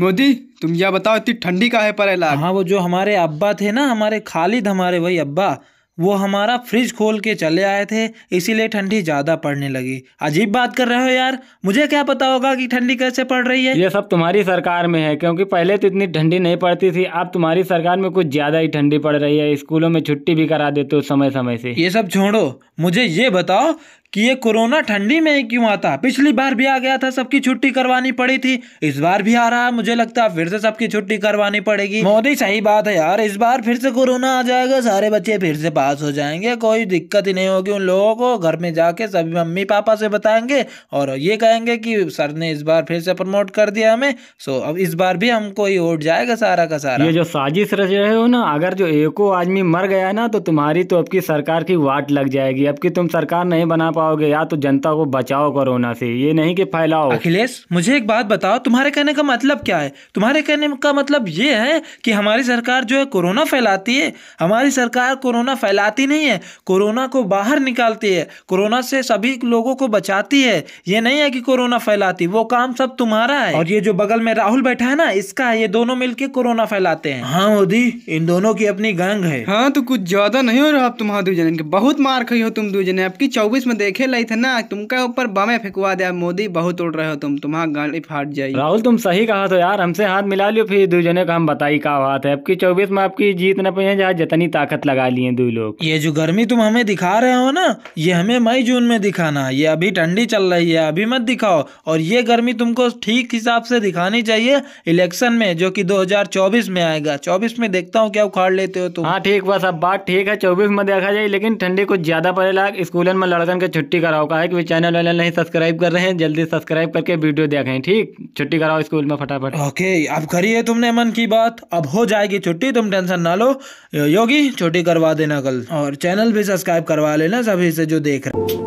मोदी तुम यह बताओ इतनी ठंडी का है परेला हाँ वो जो हमारे अब्बा थे ना हमारे खालिद हमारे वही अब्बा वो हमारा फ्रिज खोल के चले आए थे इसीलिए ठंडी ज़्यादा पड़ने लगी अजीब बात कर रहे हो यार मुझे क्या पता होगा कि ठंडी कैसे पड़ रही है ये सब तुम्हारी सरकार में है क्योंकि पहले तो इतनी ठंडी नहीं पड़ती थी अब तुम्हारी सरकार में कुछ ज़्यादा ही ठंडी पड़ रही है स्कूलों में छुट्टी भी करा देते हो समय समय से ये सब छोड़ो मुझे ये बताओ कि ये कोरोना ठंडी में ही क्यों आता पिछली बार भी आ गया था सबकी छुट्टी करवानी पड़ी थी इस बार भी आ रहा है मुझे लगता है फिर से सबकी छुट्टी करवानी पड़ेगी मोदी सही बात है यार इस बार फिर से कोरोना आ जाएगा सारे बच्चे फिर से पास हो जाएंगे कोई दिक्कत ही नहीं होगी उन लोगों को घर में जाके सभी मम्मी पापा से बताएंगे और ये कहेंगे की सर ने इस बार फिर से प्रमोट कर दिया हमें सो अब इस बार भी हमको ही उठ जाएगा सारा का सारा ये जो साजिश रच रहे हो ना अगर जो एको आदमी मर गया ना तो तुम्हारी तो अब की सरकार की वाट लग जाएगी अब की तुम सरकार नहीं बना पाओगे या तो जनता को बचाओ कोरोना से ये नहीं कि फैलाओ अखिलेश मुझे एक बात बताओ तुम्हारे कहने का मतलब क्या है तुम्हारे कहने का मतलब ये है कि हमारी सरकार जो है कोरोना फैलाती है हमारी सरकार कोरोना फैलाती नहीं है कोरोना को बाहर निकालती है कोरोना से सभी लोगों को बचाती है ये नहीं है कि कोरोना फैलाती वो काम सब तुम्हारा है और ये जो बगल में राहुल बैठा है ना इसका है ये दोनों के कोरोना फैलाते हैं हाँ मोदी इन दोनों की अपनी गंग है हाँ तो कुछ ज्यादा नहीं हो रहा आप तुम्हारा दो जने बहुत मार खाई हो तुम दो जने आपकी चौबीस में देख देखे लाई थे ना तुमका ऊपर बमे फेंकवा दिया मोदी बहुत उड़ रहे हो तुम तुम्हारा गाड़ी फाट जाये राहुल तुम सही कहा तो यार हमसे हाथ मिला लियो फिर दो जने का हम बताई का बात है आपकी चौबीस में आपकी जीत न पे जहाँ जितनी ताकत लगा लिए दो लोग ये जो गर्मी तुम हमें दिखा रहे हो ना ये हमें मई जून में दिखाना ये अभी ठंडी चल रही है अभी मत दिखाओ और ये गर्मी तुमको ठीक हिसाब से दिखानी चाहिए इलेक्शन में जो हजार चौबीस में आएगा चौबीस में देखता हूँ क्या उखाड़ लेते हो तुम हाँ ठीक बस अब बात ठीक है चौबीस में देखा जाए लेकिन ठंडी कुछ ज्यादा पड़े लाग स्कूल में लड़कन के छुट्टी कराओ का है कि चैनल वाले नहीं सब्सक्राइब कर रहे हैं जल्दी सब्सक्राइब करके वीडियो देखें ठीक छुट्टी कराओ स्कूल में फटाफट ओके अब करी है तुमने मन की बात अब हो जाएगी छुट्टी तुम टेंशन ना लो योगी छुट्टी करवा देना कल और चैनल भी सब्सक्राइब करवा लेना सभी से जो देख रहे